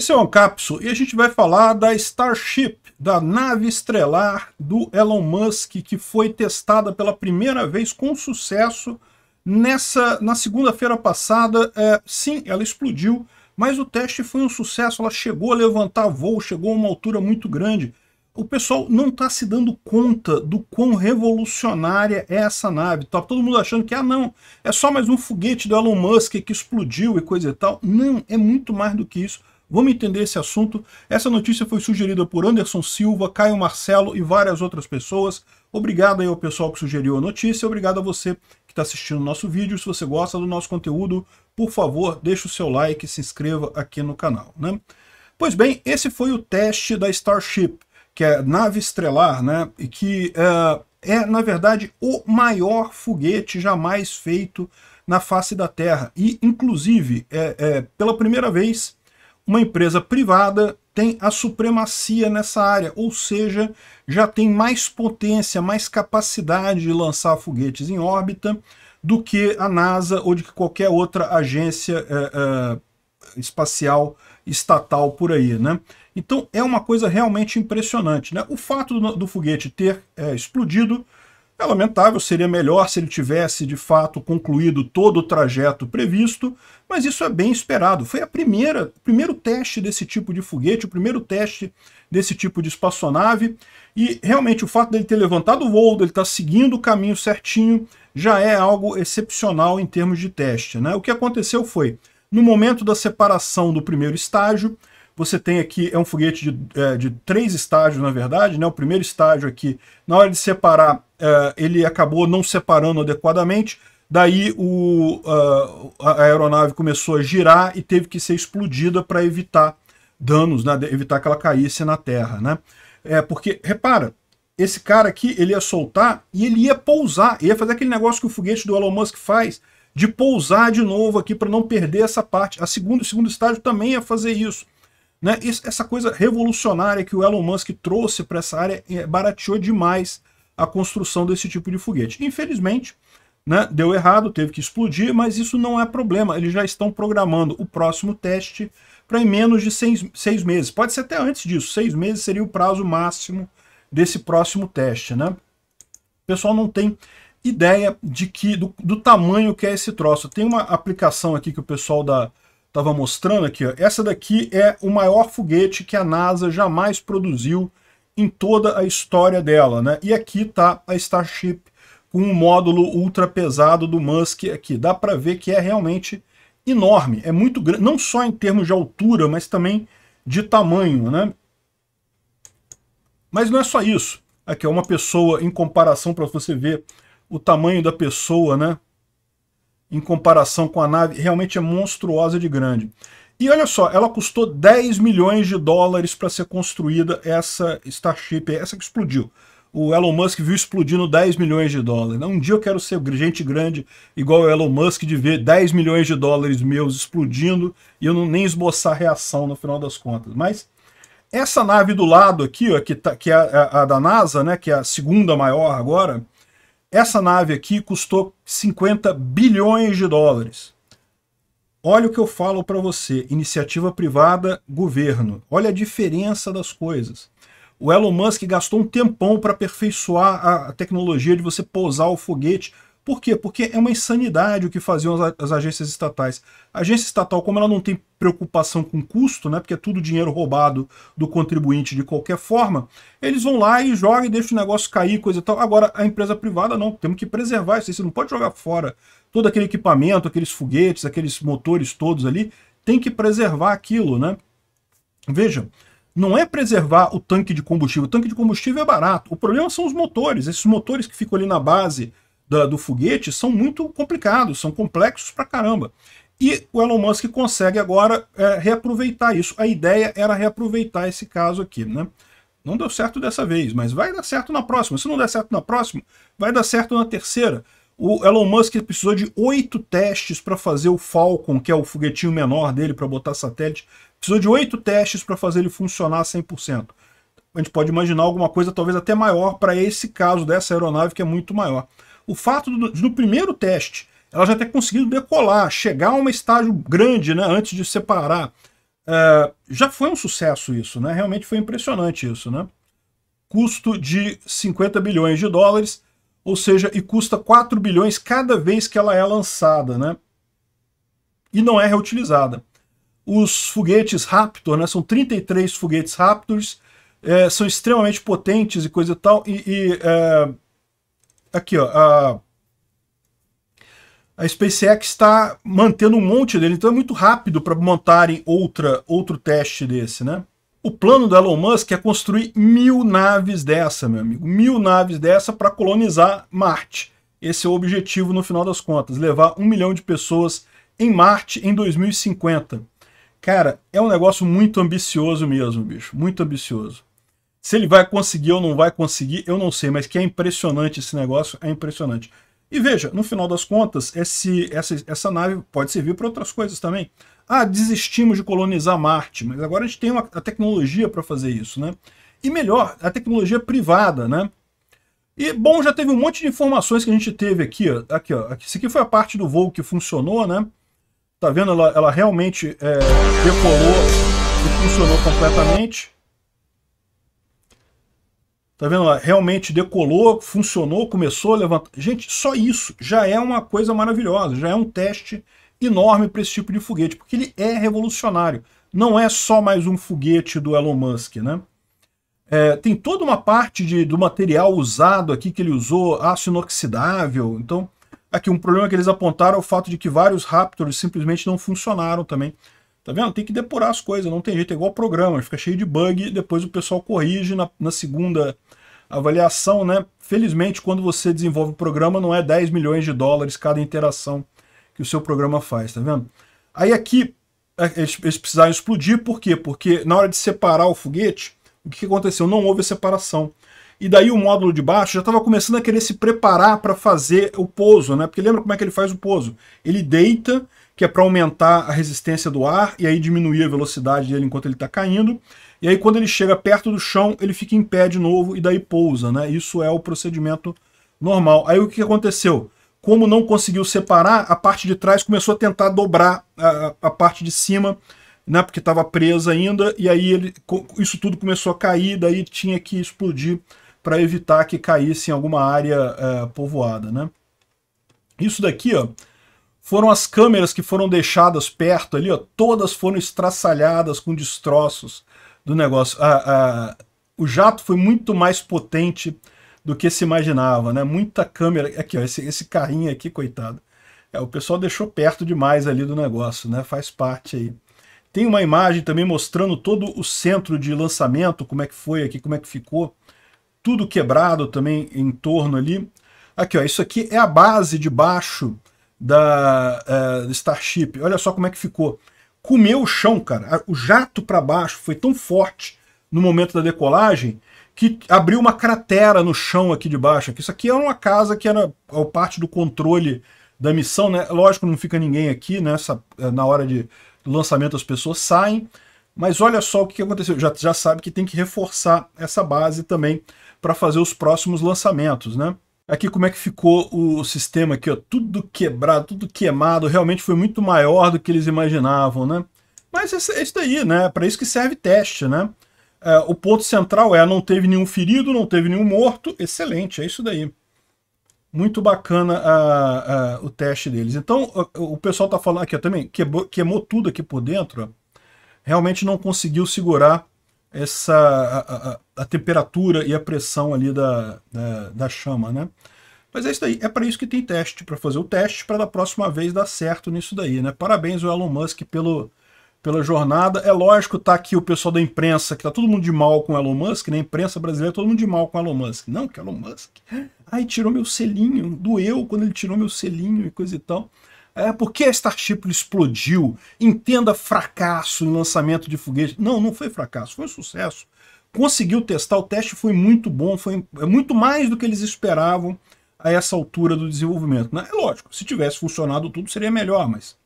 Esse é um capso e a gente vai falar da Starship, da nave estrelar do Elon Musk, que foi testada pela primeira vez com sucesso nessa na segunda-feira passada. É, sim, ela explodiu, mas o teste foi um sucesso. Ela chegou a levantar voo, chegou a uma altura muito grande. O pessoal não está se dando conta do quão revolucionária é essa nave. Tá todo mundo achando que, ah, não, é só mais um foguete do Elon Musk que explodiu e coisa e tal. Não, é muito mais do que isso Vamos entender esse assunto. Essa notícia foi sugerida por Anderson Silva, Caio Marcelo e várias outras pessoas. Obrigado aí ao pessoal que sugeriu a notícia, obrigado a você que está assistindo o nosso vídeo. Se você gosta do nosso conteúdo, por favor, deixe o seu like e se inscreva aqui no canal. Né? Pois bem, esse foi o teste da Starship, que é nave estelar, né? e que eh, é, na verdade, o maior foguete jamais feito na face da Terra. E, inclusive, é, é pela primeira vez uma empresa privada tem a supremacia nessa área, ou seja, já tem mais potência, mais capacidade de lançar foguetes em órbita do que a NASA ou de que qualquer outra agência é, é, espacial estatal por aí, né? Então é uma coisa realmente impressionante, né? O fato do, do foguete ter é, explodido é lamentável, seria melhor se ele tivesse de fato concluído todo o trajeto previsto, mas isso é bem esperado. Foi a primeira, o primeiro teste desse tipo de foguete, o primeiro teste desse tipo de espaçonave, e realmente o fato dele ter levantado o voo, dele estar tá seguindo o caminho certinho, já é algo excepcional em termos de teste. Né? O que aconteceu foi, no momento da separação do primeiro estágio, você tem aqui, é um foguete de, é, de três estágios, na verdade, né? O primeiro estágio aqui, na hora de separar, é, ele acabou não separando adequadamente, daí o, a, é, a aeronave começou a girar e teve que ser explodida para evitar danos, né? evitar que ela caísse na Terra, né? É, porque, repara, esse cara aqui, ele ia soltar e ele ia pousar, ia fazer aquele negócio que o foguete do Elon Musk faz, de pousar de novo aqui para não perder essa parte. A segundo, o segundo estágio também ia fazer isso. Né? Essa coisa revolucionária que o Elon Musk trouxe para essa área é, barateou demais a construção desse tipo de foguete. Infelizmente, né, deu errado, teve que explodir, mas isso não é problema. Eles já estão programando o próximo teste para em menos de seis, seis meses. Pode ser até antes disso, seis meses seria o prazo máximo desse próximo teste. Né? O pessoal não tem ideia de que do, do tamanho que é esse troço. Tem uma aplicação aqui que o pessoal da estava mostrando aqui, ó, essa daqui é o maior foguete que a NASA jamais produziu em toda a história dela, né? E aqui está a Starship com o um módulo ultra pesado do Musk aqui. Dá para ver que é realmente enorme, é muito grande, não só em termos de altura, mas também de tamanho, né? Mas não é só isso. Aqui é uma pessoa em comparação para você ver o tamanho da pessoa, né? em comparação com a nave, realmente é monstruosa de grande. E olha só, ela custou 10 milhões de dólares para ser construída essa Starship, essa que explodiu. O Elon Musk viu explodindo 10 milhões de dólares. Um dia eu quero ser gente grande igual o Elon Musk de ver 10 milhões de dólares meus explodindo e eu não nem esboçar reação no final das contas. Mas essa nave do lado aqui, ó, que, tá, que é a, a, da NASA, né, que é a segunda maior agora, essa nave aqui custou 50 bilhões de dólares. Olha o que eu falo para você, iniciativa privada, governo. Olha a diferença das coisas. O Elon Musk gastou um tempão para aperfeiçoar a tecnologia de você pousar o foguete por quê? Porque é uma insanidade o que faziam as, as agências estatais. A agência estatal, como ela não tem preocupação com custo, né, porque é tudo dinheiro roubado do contribuinte de qualquer forma, eles vão lá e jogam e deixam o negócio cair, coisa e tal. Agora, a empresa privada não, temos que preservar isso, você não pode jogar fora todo aquele equipamento, aqueles foguetes, aqueles motores todos ali, tem que preservar aquilo, né? Veja, não é preservar o tanque de combustível, o tanque de combustível é barato, o problema são os motores, esses motores que ficam ali na base da, do foguete são muito complicados, são complexos pra caramba. E o Elon Musk consegue agora é, reaproveitar isso. A ideia era reaproveitar esse caso aqui, né? Não deu certo dessa vez, mas vai dar certo na próxima. Se não der certo na próxima, vai dar certo na terceira. O Elon Musk precisou de oito testes para fazer o Falcon, que é o foguetinho menor dele para botar satélite. Precisou de oito testes para fazer ele funcionar 100%. A gente pode imaginar alguma coisa talvez até maior para esse caso dessa aeronave, que é muito maior o fato do, no primeiro teste ela já ter conseguido decolar, chegar a um estágio grande né, antes de separar. Uh, já foi um sucesso isso, né? Realmente foi impressionante isso, né? Custo de 50 bilhões de dólares, ou seja, e custa 4 bilhões cada vez que ela é lançada, né? E não é reutilizada. Os foguetes Raptor, né? São 33 foguetes Raptors, é, são extremamente potentes e coisa e tal, e, e é, Aqui, ó. A, a SpaceX está mantendo um monte dele, então é muito rápido para montarem outra, outro teste desse, né? O plano do Elon Musk é construir mil naves dessa, meu amigo. Mil naves dessa para colonizar Marte. Esse é o objetivo no final das contas, levar um milhão de pessoas em Marte em 2050. Cara, é um negócio muito ambicioso mesmo, bicho. Muito ambicioso. Se ele vai conseguir ou não vai conseguir, eu não sei, mas que é impressionante esse negócio, é impressionante. E veja, no final das contas, esse, essa, essa nave pode servir para outras coisas também. Ah, desistimos de colonizar Marte, mas agora a gente tem uma, a tecnologia para fazer isso, né? E melhor, a tecnologia privada, né? E, bom, já teve um monte de informações que a gente teve aqui, ó. Aqui, ó. Isso aqui foi a parte do voo que funcionou, né? Tá vendo? Ela, ela realmente é, decolou e funcionou completamente. Tá vendo? Lá? realmente decolou, funcionou, começou a levantar. Gente, só isso já é uma coisa maravilhosa, já é um teste enorme para esse tipo de foguete, porque ele é revolucionário. Não é só mais um foguete do Elon Musk, né? É, tem toda uma parte de, do material usado aqui que ele usou, aço inoxidável. Então, aqui um problema que eles apontaram é o fato de que vários Raptors simplesmente não funcionaram também. Tá vendo? Tem que depurar as coisas, não tem jeito, é igual programa, fica cheio de bug, depois o pessoal corrige na, na segunda avaliação, né? Felizmente, quando você desenvolve o programa, não é 10 milhões de dólares cada interação que o seu programa faz, tá vendo? Aí aqui, é, eles, eles precisaram explodir, por quê? Porque na hora de separar o foguete, o que aconteceu? Não houve a separação. E daí o módulo de baixo já estava começando a querer se preparar para fazer o pouso, né? Porque lembra como é que ele faz o pouso? Ele deita que é para aumentar a resistência do ar e aí diminuir a velocidade dele enquanto ele está caindo. E aí quando ele chega perto do chão, ele fica em pé de novo e daí pousa, né? Isso é o procedimento normal. Aí o que aconteceu? Como não conseguiu separar, a parte de trás começou a tentar dobrar a, a parte de cima, né? Porque estava presa ainda, e aí ele, isso tudo começou a cair, daí tinha que explodir para evitar que caísse em alguma área é, povoada, né? Isso daqui, ó, foram as câmeras que foram deixadas perto ali, ó, todas foram estraçalhadas com destroços do negócio. A, a, o jato foi muito mais potente do que se imaginava, né? Muita câmera. Aqui, ó, esse, esse carrinho aqui, coitado. É, o pessoal deixou perto demais ali do negócio, né? Faz parte aí. Tem uma imagem também mostrando todo o centro de lançamento, como é que foi aqui, como é que ficou. Tudo quebrado também em torno ali. Aqui, ó, isso aqui é a base de baixo da uh, Starship, olha só como é que ficou. Comeu o chão, cara. O jato para baixo foi tão forte no momento da decolagem que abriu uma cratera no chão aqui de baixo. Isso aqui era é uma casa que era é parte do controle da missão, né? Lógico, não fica ninguém aqui, né? na hora de lançamento as pessoas saem. Mas olha só o que aconteceu. Já, já sabe que tem que reforçar essa base também para fazer os próximos lançamentos, né? Aqui como é que ficou o sistema aqui, ó, tudo quebrado, tudo queimado, realmente foi muito maior do que eles imaginavam, né? Mas é isso daí, né? Para isso que serve teste, né? É, o ponto central é não teve nenhum ferido, não teve nenhum morto, excelente, é isso daí. Muito bacana o teste deles. Então, o, o pessoal tá falando aqui ó, também, quebrou, queimou tudo aqui por dentro, ó. realmente não conseguiu segurar essa a, a, a, temperatura e a pressão ali da, da, da chama, né? Mas é isso daí, é para isso que tem teste, para fazer o teste, para da próxima vez dar certo nisso daí, né? Parabéns ao Elon Musk pelo, pela jornada. É lógico, tá aqui o pessoal da imprensa, que tá todo mundo de mal com o Elon Musk, né? Imprensa brasileira, todo mundo de mal com o Elon Musk. Não, que Elon Musk. Ai, tirou meu selinho, doeu quando ele tirou meu selinho e coisa e tal. É, por que a Starship explodiu? Entenda fracasso em lançamento de foguete. Não, não foi fracasso, foi um sucesso. Conseguiu testar, o teste foi muito bom, foi é muito mais do que eles esperavam a essa altura do desenvolvimento. Né? É lógico, se tivesse funcionado tudo seria melhor, mas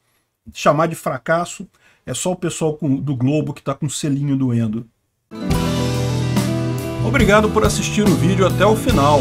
chamar de fracasso é só o pessoal com, do Globo que está com o selinho doendo. Obrigado por assistir o vídeo até o final.